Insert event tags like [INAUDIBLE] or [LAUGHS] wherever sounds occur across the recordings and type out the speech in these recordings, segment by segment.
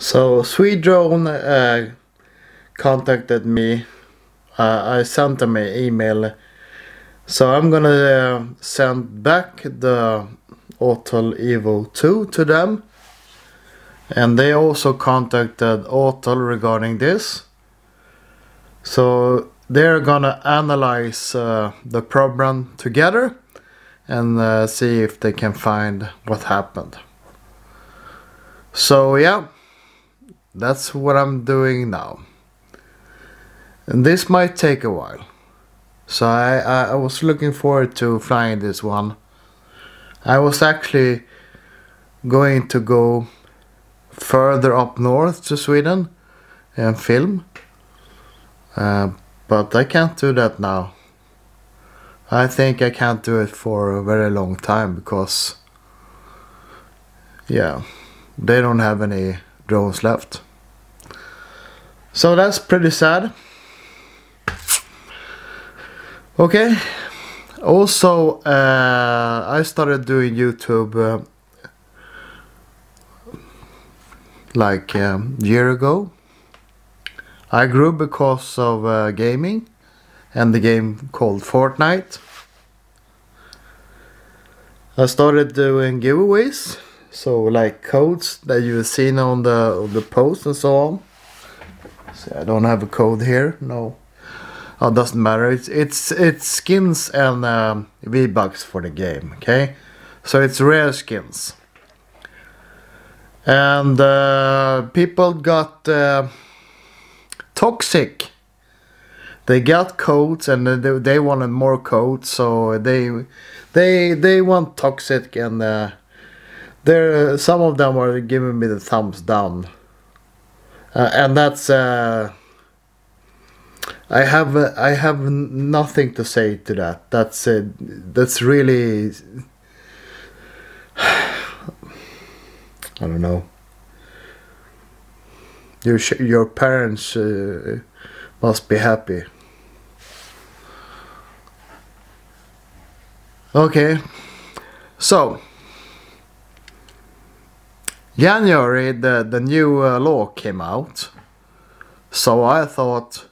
So Sweet uh, eh, contacted me. Uh, I sent them an email. So I'm gonna uh, send back the Autel Evo 2 to them. And they also contacted Autel regarding this. So they're gonna analyze uh, the problem together and uh, see if they can find what happened. So yeah. That's what I'm doing now. And this might take a while. So I, I, I was looking forward to flying this one. I was actually going to go further up north to Sweden and film. Uh, but I can't do that now. I think I can't do it for a very long time because yeah, they don't have any Drones left. So that's pretty sad. Okay, also uh, I started doing YouTube uh, like um, year ago. I grew because of uh, gaming and the game called Fortnite. I started doing giveaways so like codes that you've seen on the on the post and so on. See, I don't have a code here. No, oh, doesn't matter. It's it's it's skins and um, V bucks for the game. Okay, so it's rare skins. And uh, people got uh, toxic they got codes and they, wanted more codes so they they they want toxic and uh, there some of them are giving me the thumbs down uh, and that's uh, I have uh, I have nothing to say to that that's uh, that's really [SIGHS] I don't know your your parents uh, must be happy okay so January the, the new uh, law came out. So I thought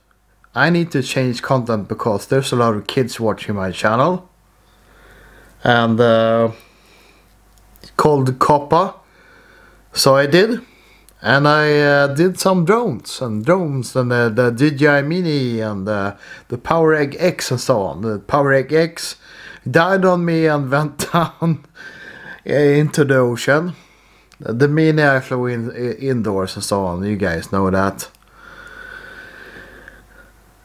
I need to change content because there's a lot of kids watching my channel. And uh, called Coppa. So I did. And I uh, did some drones and drones and uh, the DJI Mini and uh, the Power Egg X and so on. The Power Egg X died on me and [LAUGHS] went down uh, into the ocean. The minute I flew in, indoors and so on, you guys know that.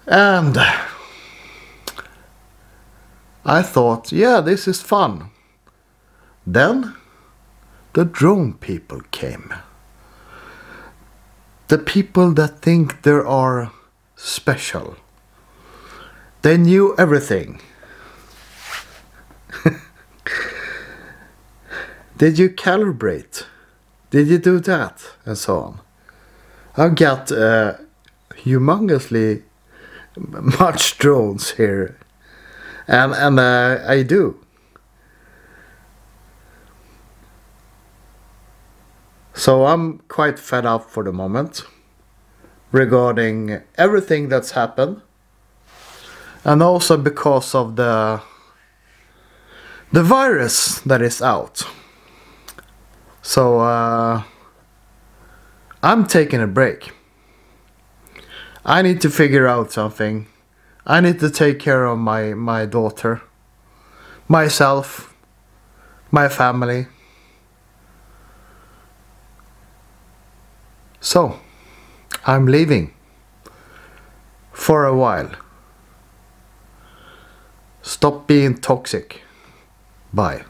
And I thought, yeah, this is fun. Then the drone people came. The people that think they are special. They knew everything. [LAUGHS] Did you calibrate? Did you do that? And so on. I've got uh, humongously much drones here. And, and uh, I do. So I'm quite fed up for the moment regarding everything that's happened. And also because of the the virus that is out. So uh, I'm taking a break. I need to figure out something. I need to take care of my, my daughter, myself, my family. So, I'm leaving for a while. Stop being toxic. Bye.